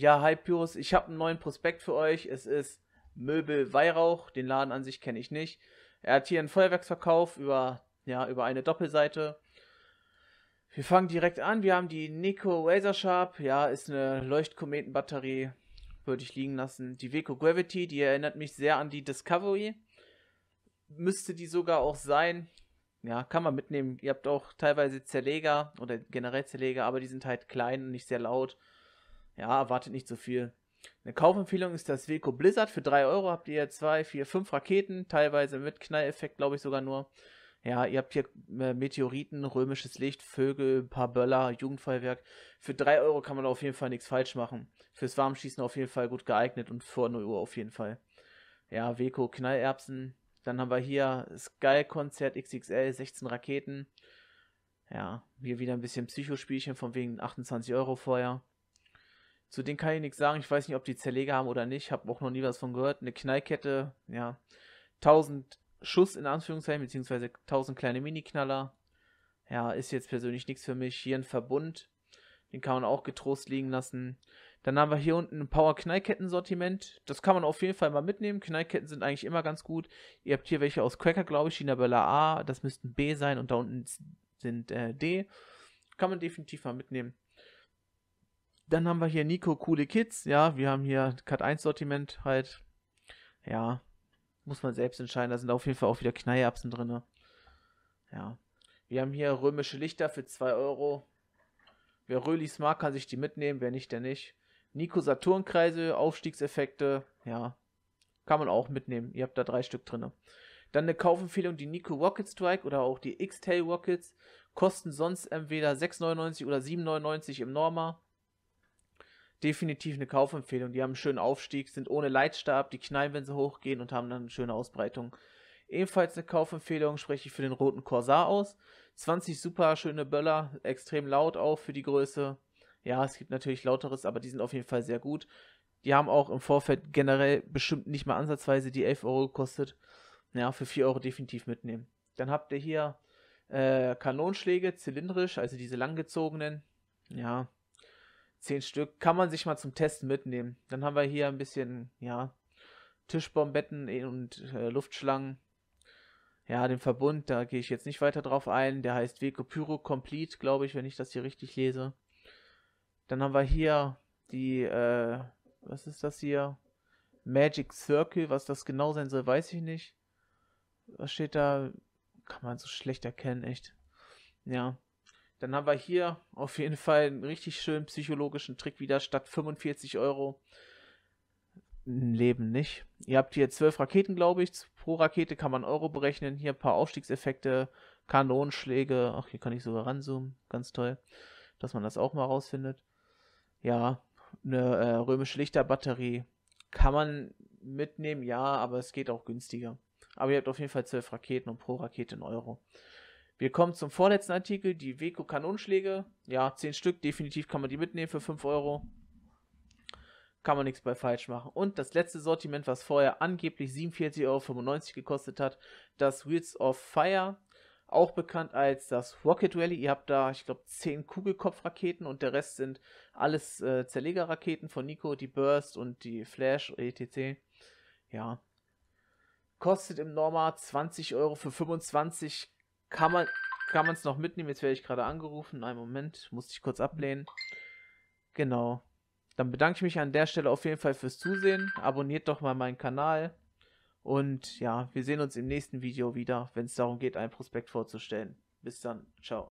Ja, hi Pyrus, ich habe einen neuen Prospekt für euch. Es ist Möbel Weihrauch. Den Laden an sich kenne ich nicht. Er hat hier einen Feuerwerksverkauf über, ja, über eine Doppelseite. Wir fangen direkt an. Wir haben die Nico Razor Sharp. Ja, ist eine Leuchtkometenbatterie. Würde ich liegen lassen. Die Veco Gravity, die erinnert mich sehr an die Discovery. Müsste die sogar auch sein. Ja, kann man mitnehmen. Ihr habt auch teilweise Zerleger oder generell Zerleger, aber die sind halt klein und nicht sehr laut. Ja, erwartet nicht so viel. Eine Kaufempfehlung ist das Wilco Blizzard. Für 3 Euro habt ihr 2, 4, 5 Raketen, teilweise mit Knalleffekt, glaube ich sogar nur. Ja, ihr habt hier äh, Meteoriten, römisches Licht, Vögel, ein paar Böller, Jugendfeuerwerk. Für 3 Euro kann man auf jeden Fall nichts falsch machen. Fürs Warmschießen auf jeden Fall gut geeignet und vor 0 Uhr auf jeden Fall. Ja, Weko, Knallerbsen. Dann haben wir hier Sky-Konzert XXL, 16 Raketen. Ja, hier wieder ein bisschen Psychospielchen von wegen 28 Euro vorher. Zu denen kann ich nichts sagen. Ich weiß nicht, ob die Zerleger haben oder nicht. Habe auch noch nie was von gehört. Eine Knallkette, ja. 1000 Schuss in Anführungszeichen, beziehungsweise 1000 kleine Miniknaller. Ja, ist jetzt persönlich nichts für mich. Hier ein Verbund. Den kann man auch getrost liegen lassen. Dann haben wir hier unten ein Power-Knallketten-Sortiment. Das kann man auf jeden Fall mal mitnehmen. Knallketten sind eigentlich immer ganz gut. Ihr habt hier welche aus Cracker, glaube ich. China Chinabella A. Das müssten B sein und da unten sind äh, D. Kann man definitiv mal mitnehmen. Dann haben wir hier Nico Coole Kids. Ja, wir haben hier Cut 1 Sortiment halt. Ja, muss man selbst entscheiden. Da sind auf jeden Fall auch wieder Knallerbsen drin. Ja. Wir haben hier römische Lichter für 2 Euro. Wer Rölis mag, kann sich die mitnehmen. Wer nicht, der nicht. Nico Saturnkreise, Aufstiegseffekte. Ja. Kann man auch mitnehmen. Ihr habt da drei Stück drin. Dann eine Kaufempfehlung, die Nico Rocket Strike oder auch die X-Tail Rockets kosten sonst entweder 6,99 oder 7,99 im Norma definitiv eine Kaufempfehlung. Die haben einen schönen Aufstieg, sind ohne Leitstab, die knallen, wenn sie hochgehen und haben dann eine schöne Ausbreitung. Ebenfalls eine Kaufempfehlung spreche ich für den roten Corsair aus. 20 super schöne Böller, extrem laut auch für die Größe. Ja, es gibt natürlich lauteres, aber die sind auf jeden Fall sehr gut. Die haben auch im Vorfeld generell bestimmt nicht mal ansatzweise die 11 Euro gekostet. Ja, für 4 Euro definitiv mitnehmen. Dann habt ihr hier äh, Kanonschläge, zylindrisch, also diese langgezogenen. Ja, Zehn Stück kann man sich mal zum Testen mitnehmen. Dann haben wir hier ein bisschen, ja, Tischbombetten und äh, Luftschlangen. Ja, den Verbund, da gehe ich jetzt nicht weiter drauf ein. Der heißt Veco Pyro Complete, glaube ich, wenn ich das hier richtig lese. Dann haben wir hier die, äh, was ist das hier? Magic Circle, was das genau sein soll, weiß ich nicht. Was steht da? Kann man so schlecht erkennen, echt. Ja. Dann haben wir hier auf jeden Fall einen richtig schönen psychologischen Trick wieder statt 45 Euro. ein Leben nicht. Ihr habt hier 12 Raketen, glaube ich. Pro Rakete kann man Euro berechnen. Hier ein paar Aufstiegseffekte, Kanonenschläge. Ach, hier kann ich sogar ranzoomen. Ganz toll, dass man das auch mal rausfindet. Ja, eine äh, römische Lichterbatterie kann man mitnehmen, ja, aber es geht auch günstiger. Aber ihr habt auf jeden Fall 12 Raketen und pro Rakete einen Euro. Wir kommen zum vorletzten Artikel, die Weko Kanonschläge. Ja, 10 Stück, definitiv kann man die mitnehmen für 5 Euro. Kann man nichts bei falsch machen. Und das letzte Sortiment, was vorher angeblich 47,95 Euro gekostet hat, das Wheels of Fire, auch bekannt als das Rocket Rally. Ihr habt da, ich glaube, 10 Kugelkopfraketen und der Rest sind alles äh, Zerlegerraketen von Nico, die Burst und die Flash etc. Ja. Kostet im Norma 20 Euro für 25 kann man kann es noch mitnehmen? Jetzt werde ich gerade angerufen. Einen Moment, musste ich kurz ablehnen. Genau. Dann bedanke ich mich an der Stelle auf jeden Fall fürs Zusehen. Abonniert doch mal meinen Kanal. Und ja, wir sehen uns im nächsten Video wieder, wenn es darum geht, einen Prospekt vorzustellen. Bis dann. Ciao.